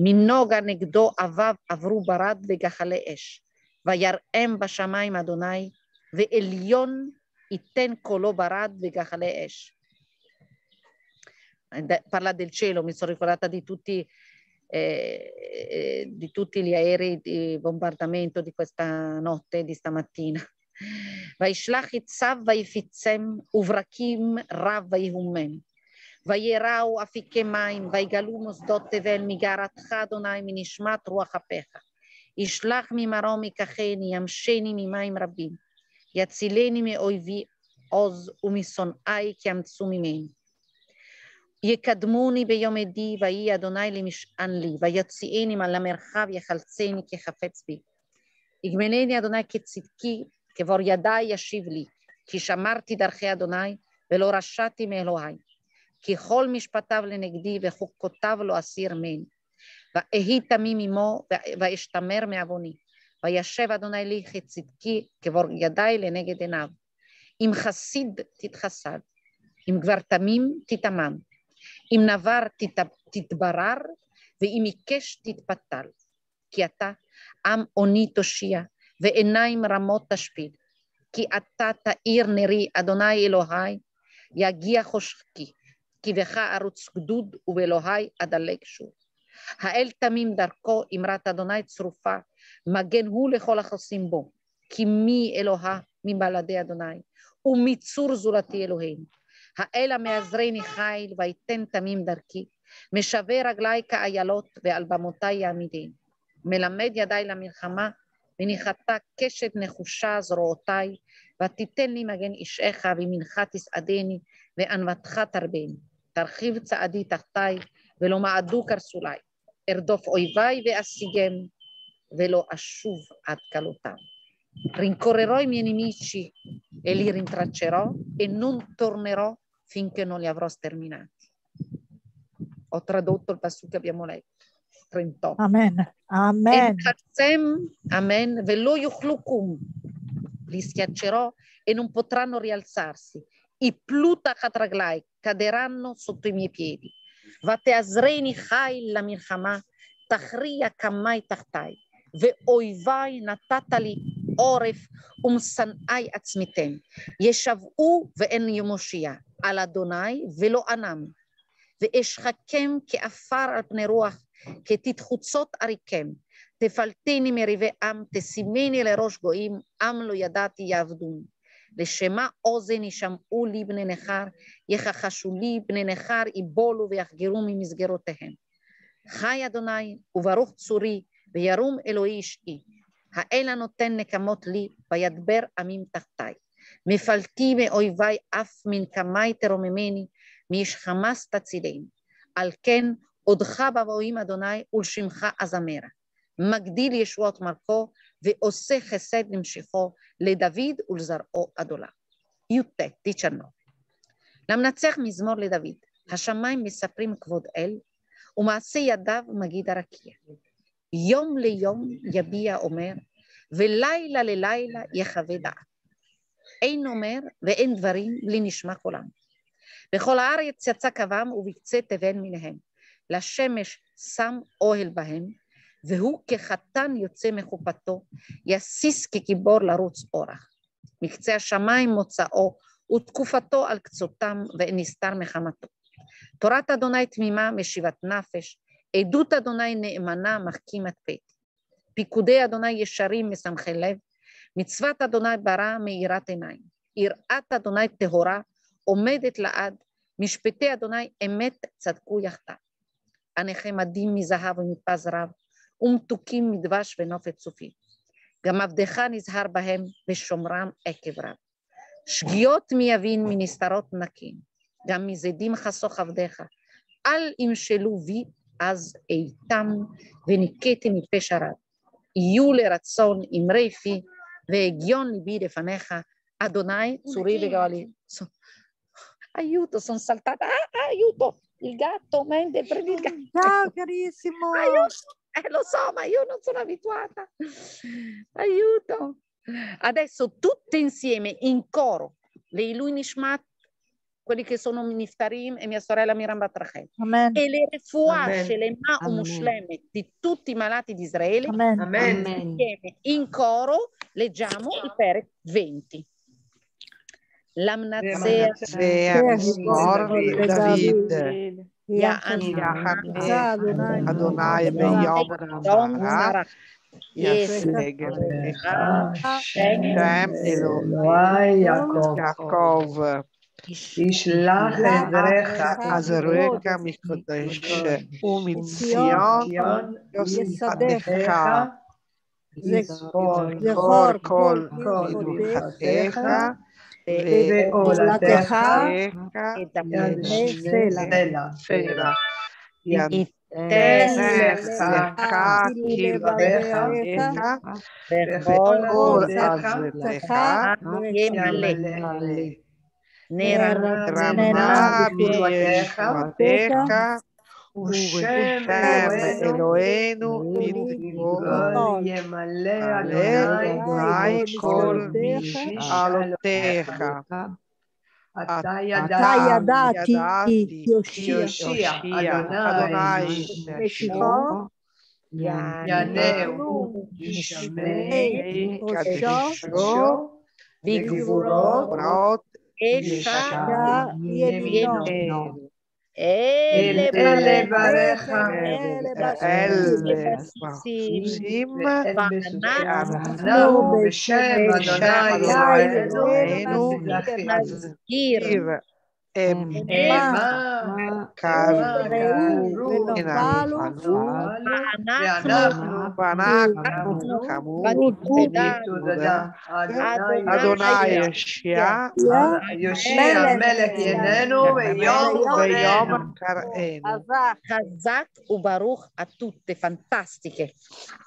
[SPEAKER 1] מנוגה נגדו אביו עברו ברד וגחלי אש, ויראם בשמיים אדוני, ועליון ייתן קולו ברד וגחלי אש. פרלה del cielo, mi sono ricordata eh, di tutti gli aerei di bombardamento di questa notte, di stamattina. וישלח את צו ויפיצם וברקים רב ויהומם. ויראו אפיקי מים ויגלו מוסדות תבל מגערתך אדוני מנשמת רוח אפיך. ישלח ממרום יקחני ימשני ממים רבים. יצילני מאויבי עוז ומשונאי כי ימצאו ממני. יקדמוני ביום עדי, ויהי אדוני למשען לי, ויוציאני מעל המרחב, יחלצני כחפץ בי. יגמלני אדוני כצדקי, כבור ידי ישיב לי, כי שמרתי דרכי אדוני, ולא רשעתי מאלוהי. כי כל משפטיו לנגדי, וחוקותיו לא אסיר מן. ואהי תמים עמו, ואשתמר מעווני. וישב אדוני לי כצדקי, כבור ידי לנגד עיניו. אם חסיד תתחסד, אם כבר תמים תתמם. אם נבר תת, תתברר, ואם עיקש תתפתל. כי אתה עם עוני תושיע, ועיניים רמות תשפיל. כי אתה תאיר נרי, אדוני אלוהי, יגיע חושקי, כי בך ארוץ גדוד, ובאלוהי אדלג שוב. האל תמים דרכו, אמרת אדוני צרופה, מגן הוא לכל החוסים בו. כי מי אלוהה מבלעדי אדוני, ומצור זולתי אלוהינו. האל המעזרני חיל ויתן תמים דרכי, משווה רגלי כאיילות ועל במותי יעמידין, מלמד ידי למלחמה וניחתה קשת נחושה זרועותי, ותיתן לי מגן אישך ומנך תסעדני וענוותך תרבני, תרחיב צעדי תחתי ולא מעדו קרסולי, ארדוף אויבי ואשיגם ולא אשוב עד כלותם. Rincorrerò i miei nemici e li rintraccerò e non tornerò finché non li avrò sterminati. Ho tradotto il passo che abbiamo letto. 38. Amen. Amen. Tassem, amen. Velo yuchlukum. Li schiaccerò e non potranno rialzarsi. I pluta katraglai caderanno sotto i miei piedi. Vate azreni chai la mirchama. Tachria kammai tachtai. Ve oivai natatali עורף ומשנאי עצמיתם. ישבעו ואין מושיע על אדוני ולא ענם. ואשחקם כעפר על פני רוח, כתתחוצות עריקם. תפלטיני מריבי עם, תשימיני לראש גויים, עם לא ידעתי יעבדון. לשמה אוזן ישמעו לי בני נכר, יכחשו לי בני נכר, יבולו ויחגרו ממסגרותיהם. חי אדוני וברוך צורי, וירום אלוהי אישי. האל הנותן נקמות לי, וידבר עמים תחתיי. מפלטי מאויביי אף מנקמי תרוממני, מאיש חמאס תצילני. על כן עודך בבואים אדוני ולשמך אזמרה. מגדיל ישועות מלכו ועושה חסד למשיכו לדוד ולזרעו עד עולם. י"ט, תשענו. למנצח מזמור לדוד, השמיים מספרים כבוד אל, ומעשה ידיו מגיד הרקיע. יום ליום יביע אומר, ולילה ללילה יחווה דעת. אין אומר ואין דברים בלי נשמע קולם. בכל הארץ יצא קבם ובקצה תבן מניהם. לשמש שם אוהל בהם, והוא כחתן יוצא מחופתו, יסיס כגיבור לרוץ אורח. מקצה השמיים מוצאו, ותקופתו על קצותם, ואין נסתר מחמתו. תורת אדוני תמימה משיבת נפש, עדות אדוני נאמנה מחכים את פה. פיקודי אדוני ישרים משמחי לב. מצוות אדוני ברא מאירת עיניים. יראת אדוני טהורה עומדת לעד. משפטי אדוני אמת צדקו יחדיו. מדים מזהב ומפז רב, ומתוקים מדבש ונופת צופי. גם עבדך נזהר בהם ושומרם עקב רב. שגיאות מי יבין מנסתרות נקים, גם מזדים חסוך עבדך. אל ימשלו בי אז איתם, וניקיתם מפה שרת. יהיו לרצון אמרי פי, והגיון ליבי לפניך, אדוני צורי וגאולי. Aiuto, sono saltata. Ah, ah, aiuto! Il gatto, Mende, per il gatto. Ciao carissimo! Aiuto! Eh, lo so, ma io non sono abituata. Aiuto! Adesso tutte insieme, in coro, Leilu Nishmat quelli che sono Niftarim e mia sorella Miram Batrachel.
[SPEAKER 2] E le refuah Shelema
[SPEAKER 1] Umushleme di tutti i malati di Israele. Amen. Amen. Insieme, in coro leggiamo i Perek 20. L'amnazea David, David.
[SPEAKER 3] Adonai ben Yom Yesegel, Shem Elohim, Yaakov, ישלח עזריך עזריך מקודש ומציון יוסדך זכור כל מנוחתך ועולתך את סלע ייתן לך קרבך וכל עזריך ימלא
[SPEAKER 1] Nera gramado a terra, a terra, o chão,
[SPEAKER 3] Eloeno, é é e o fogo, e a lenda, e a lenda, a terra. A taia da ti,
[SPEAKER 2] Yoshia,
[SPEAKER 3] Adonai, Meshivó,
[SPEAKER 4] Yaneu,
[SPEAKER 3] Yishmei, Kadishó, Vigvuró, Prote, אשע ימינו. אלה בניך, אלה בסיסים, ואנחנו בשם אדוני אלוהינו נזכיר e אדוני יושיע,
[SPEAKER 1] יושיע מלך יננו ויום קראנו. חזק וברוך a tutte, fantastiche.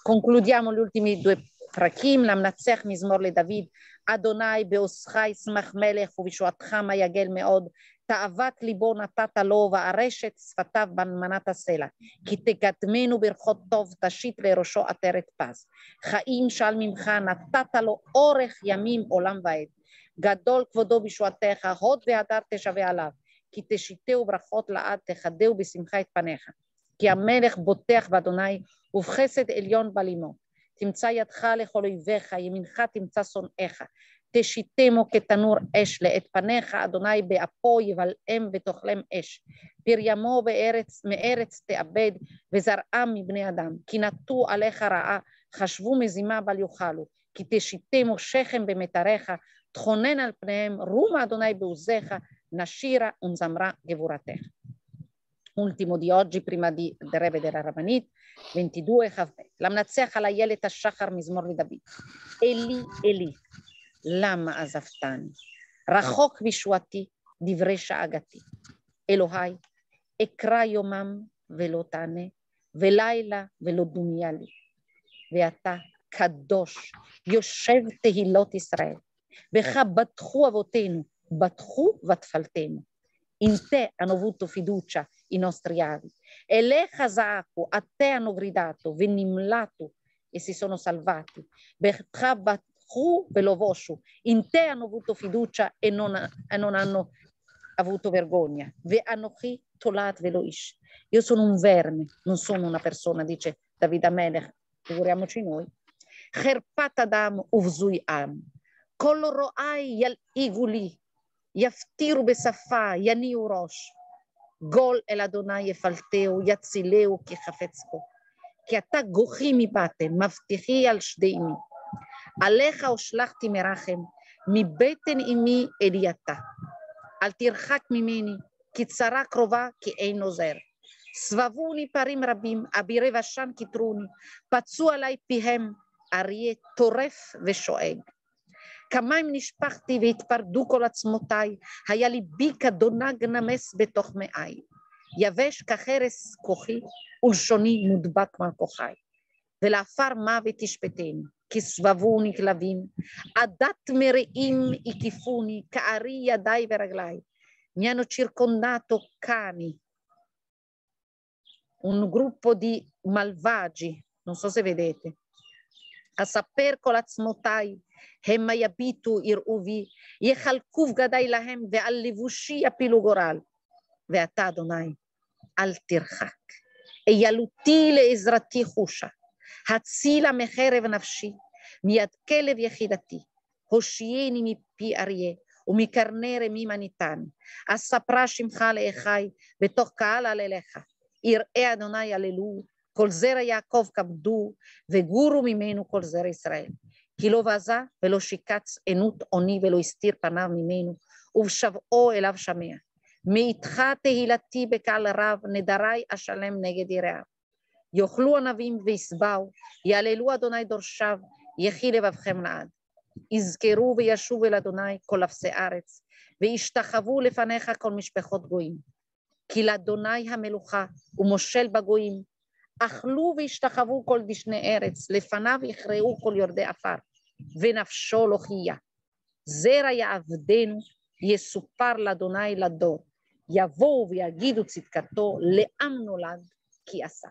[SPEAKER 1] Concludiamo gli ultimi due פרקים, למנצח מזמור לדוד, אדוני בעושך ישמח מלך ובישועתך מה יגל מאוד תאוות ליבו נתת לו, וארשת שפתיו בנמנת הסלע. כי תקדמנו ברכות טוב, תשית לראשו עטרת פז. חיים של ממך, נתת לו אורך ימים עולם ועד. גדול כבודו בשעתך, הוד והדר תשווה עליו. כי תשיתהו ברכות לעד, תחדהו בשמחה את פניך. כי המלך בוטח באדוני, ובחסד עליון בלימו. תמצא ידך לכל אויביך, ימינך תמצא שונאיך. תשיתמו כתנור אש לאת פניך, אדוני באפו יבלעם ותאכלם אש. פריימו בארץ, מארץ תאבד, וזרעם מבני אדם. כי נטו עליך רעה, חשבו מזימה בל יאכלו. כי תשיתמו שכם במטריך, תכונן על פניהם, רומה אדוני בעוזיך, נשירה ונזמרה גבורתך. אולטימו Ultimo di oggi, prima di, del Rebe della Rabanit, 22 Havbet. L'amnazzeach ala yelet ha-shachar mizmor li למה עזבתני? רחוק משועתי, דברי שאגתי. אלוהי, אקרא יומם ולא תענה, ולילה ולא דומיה לי. ואתה קדוש, יושב תהילות ישראל. בך בטחו אבותינו, בטחו ותפלתנו. אינתה te hanno avuto אליך זעקו, עתה avi. Elecha zaaku, a te hanno hu velovoshu. In te hanno avuto fiducia e non, e non hanno avuto vergogna. Ve anochi tolat veloish. Io sono un verme, non sono una persona, dice Davida Melech, figuriamoci noi. Herpat adam uvzui am. Coloro ai yal iguli. Yaftiru besafa yani urosh. Gol el Adonai efalteu yatzileu kechafetzko. כי che גוחי מבטן, מבטיחי על שדי מי. עליך הושלכתי מרחם, מבטן אמי אליעתה. אל תרחק ממני, כי צרה קרובה, כי אין עוזר. סבבוני פרים רבים, אבירי ושן כתרוני, פצו עלי פיהם, אריה טורף ושואג. כמיים נשפכתי והתפרדו כל עצמותיי, היה לי בי כדונג נמס בתוך מעי. יבש כחרס כוחי, ולשוני מודבק מלכוחי. ולעפר מוות תשפטני. כסבבוני כלבים, עדת מרעים הקיפוני, כערי ידיי ורגליי. Mi hanno circondato cani, un gruppo di malvagi, non so se vedete. A saper colatsmotai, הם יביטו יראו בי, יחלקו בגדי להם ועל לבושי יפילו גורל. ואתה, אדוני, אל תרחק, איילותי לעזרתי חושה. הצילה מחרב נפשי, מיד כלב יחידתי, הושיעני מפי אריה, ומקרני רמים הניתן. אספרה שמך לאחי, בתוך קהל הלליך. יראה אדוני הללו, כל זרע יעקב כבדו, וגורו ממנו כל זרע ישראל. כי לא בזה ולא שיקץ עינות עוני ולא הסתיר פניו ממנו, ובשבועו אליו שמע. מאיתך תהילתי בקהל רב, נדרי אשלם נגד יראיו. יאכלו ענבים וישבעו, יעללו אדוני דורשיו, יחי לבבכם לעד. יזכרו וישוב אל אדוני כל אפסי ארץ, וישתחוו לפניך כל משפחות גויים. כי לאדוני המלוכה הוא מושל בגויים, אכלו וישתחוו כל דשני ארץ, לפניו יכרעו כל יורדי עפר, ונפשו לא חייה. זרע יעבדנו, יסופר לאדוני לדור, יבואו ויגידו צדקתו, לעם נולד כי עשה.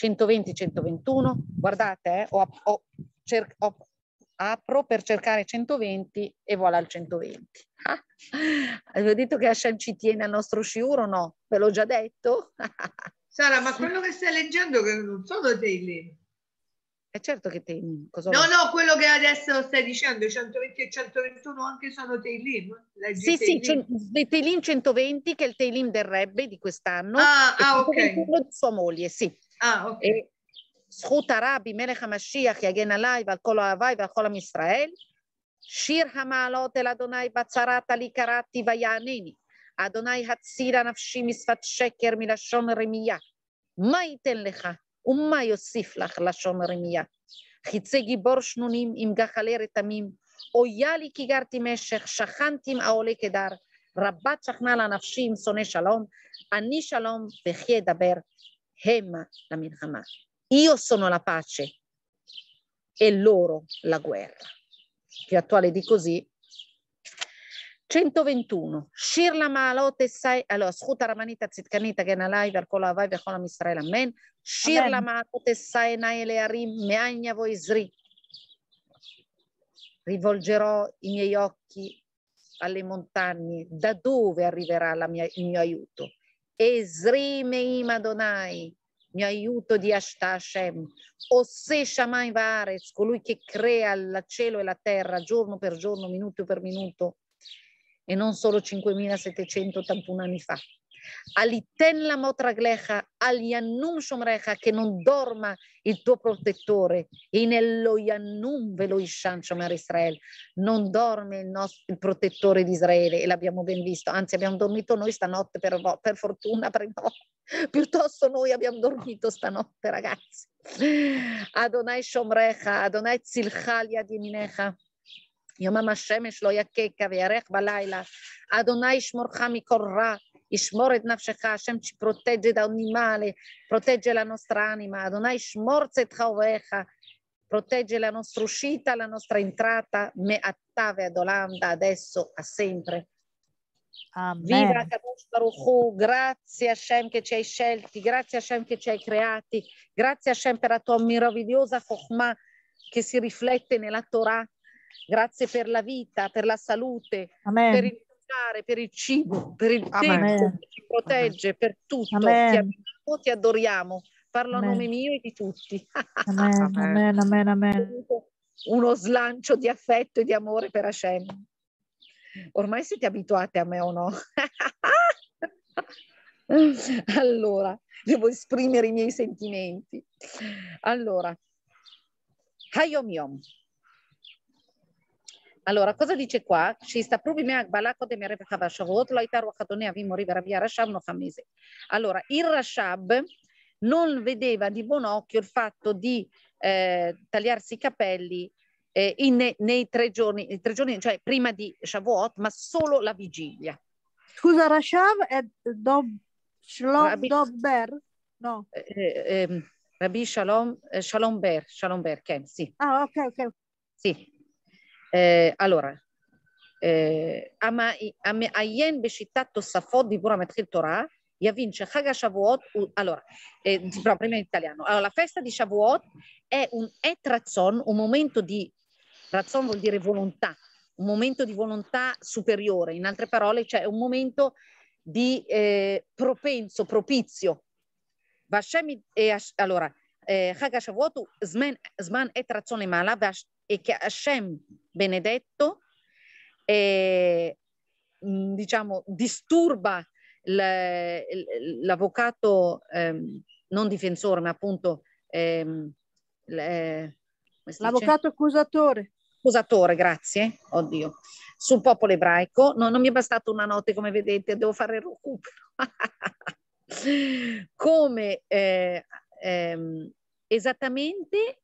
[SPEAKER 1] 120-121, guardate, eh, ho, ho, cer- ho, apro per cercare 120 e vola al 120. Ah, avevo detto che Ashan ci tiene al nostro sciuro, no? Ve l'ho già detto. Sara, ma quello
[SPEAKER 3] che stai leggendo, che non sono dove sei lì.
[SPEAKER 1] È certo che temi.
[SPEAKER 3] Cosa no, no, quello che adesso stai dicendo, 120 e 121 anche sono Teilim. Eh? Leggi sì, teilim.
[SPEAKER 1] sì, c- Teilim 120 che è il Teilim del Rebbe di quest'anno. Ah, ah ok. Quello di sua moglie, sì. אה, אוקיי. אה, זכות הרבי מלך המשיח יגן עליי ועל כל אוהביי ועל כל עם ישראל. שיר המעלות אל אדוני בצרת עלי קראתי ויענני. אדוני הצילה נפשי משפת שקר מלשון רמייה. מה ייתן לך ומה יוסיף לך לשון רמייה? חיצי גיבור שנונים עם גחלי רתמים, אויה לי כי גרתי משך, שכנתי עם העולה כדר, רבת שכנה לנפשי עם שונא שלום, אני שלום וכי אדבר, Hema la Minhama. Io sono la pace e loro la guerra. Più attuale di così 121. שיר למעלות אשא, לא, זכות הרבנית הצדקנית תגן עליי ועל כל אהביי וכל עם ישראל, אמן. שיר למעלות אשא עיניי אל הערים, מאין יבוא עזרי. Rivolgerò i miei occhi alle montagne, da dove arriverà mia, il mio aiuto? Esrimei Madonai, mio aiuto di Ashta Hashem, Osse Shammai Varez, colui che crea il cielo e la terra giorno per giorno, minuto per minuto, e non solo 5.781 anni fa la Alitenla motraglecha, alianum somrecha, che non dorma il tuo protettore. In Eloianum veloishan shomer Israel. Non dorme il, nostro, il protettore di Israele e l'abbiamo ben visto. Anzi, abbiamo dormito noi stanotte per, per fortuna, per no. Piuttosto noi abbiamo dormito stanotte, ragazzi. Adonai shomrecha, Adonai zilchalia minecha. יומם השמש לא יככה וירך בלילה. אדוני ישמורך מכל רע, Ishmor et nafshecha, Hashem ci protegge da ogni male, protegge la nostra anima, Adonai shmorze et protegge la nostra uscita, la nostra entrata, me attave adolam da adesso a sempre. Amen. Viva Kadosh Baruch grazie Hashem che ci hai scelti, grazie Hashem che ci hai creati, grazie Hashem per la tua meravigliosa Chokhmah che si riflette nella Torah, grazie per la vita, per la salute, Amen. per il mangiare, per il cibo, per il Amen. tempo che ci protegge, per tutto. Amen. Ti amiamo, ti adoriamo. Parlo Amen. a nome mio e di tutti.
[SPEAKER 2] Amen, Amen, Amen, Amen.
[SPEAKER 1] Uno slancio di affetto e di amore per Hashem. Ormai siete abituati a me o no? allora, devo esprimere i miei sentimenti. Allora, Hayom Yom. Allora, cosa dice qua? Allora, il Rashab non vedeva di buon occhio il fatto di eh, tagliarsi i capelli eh, in, nei tre giorni, tre giorni, cioè prima di Shavuot, ma solo la vigilia.
[SPEAKER 2] Scusa, Rashab è Dob, Shlom Rabbi, Dobber?
[SPEAKER 1] No. Eh, eh ehm, Rabbi Shalom, eh, Shalom Ber, Shalom Ber, Ken, sì. Ah, ok, ok. Sì, eh, allora, המעיין בשיטת תוספות דיבור המתחיל תורה, יבין שחג Chaga Shavuot, allora, eh, prima in italiano, allora, la festa di Shavuot è un et un momento di, razzon vuol dire volontà, un momento di volontà superiore, in altre parole, cioè un momento di eh, propenso, propizio. Vashem, eh, allora, Chaga Shavuot, הוא זמן, זמן עת רצון למעלה e che Hashem benedetto eh, diciamo, disturba l'avvocato ehm, non difensore ma appunto ehm, eh, l'avvocato accusatore accusatore grazie oddio sul popolo ebraico no, non mi è bastata una notte come vedete devo fare il recupero come eh, ehm, esattamente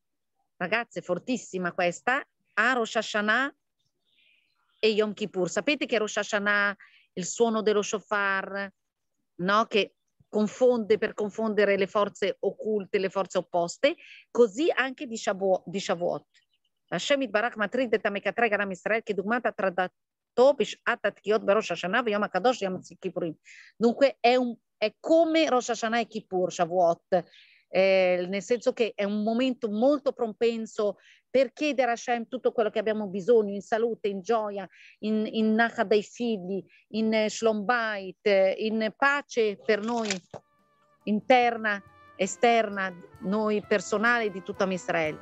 [SPEAKER 1] Ragazze, fortissima questa, a Rosh Hashanah e Yom Kippur. Sapete che Rosh Hashanah, il suono dello shofar, no? che confonde per confondere le forze occulte, le forze opposte, così anche di, Shabu- di Shavuot. Hashem Barak Matrid et Amekatrai Garam Israel, che Dugmata Tradato, Atat Kiot Berosh Hashanah, Yom HaKadosh, Yom Kippurim. Dunque è, un, è come Rosh Hashanah e Kippur, Shavuot eh, nel senso che è un momento molto propenso per chiedere a Hashem tutto quello che abbiamo bisogno in salute, in gioia, in, in nacha dai figli, in eh, shlombait, eh, in pace per noi interna, esterna, noi personale di tutta Israele.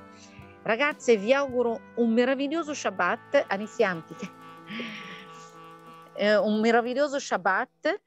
[SPEAKER 1] Ragazze, vi auguro un meraviglioso Shabbat, anifianti, eh, un meraviglioso Shabbat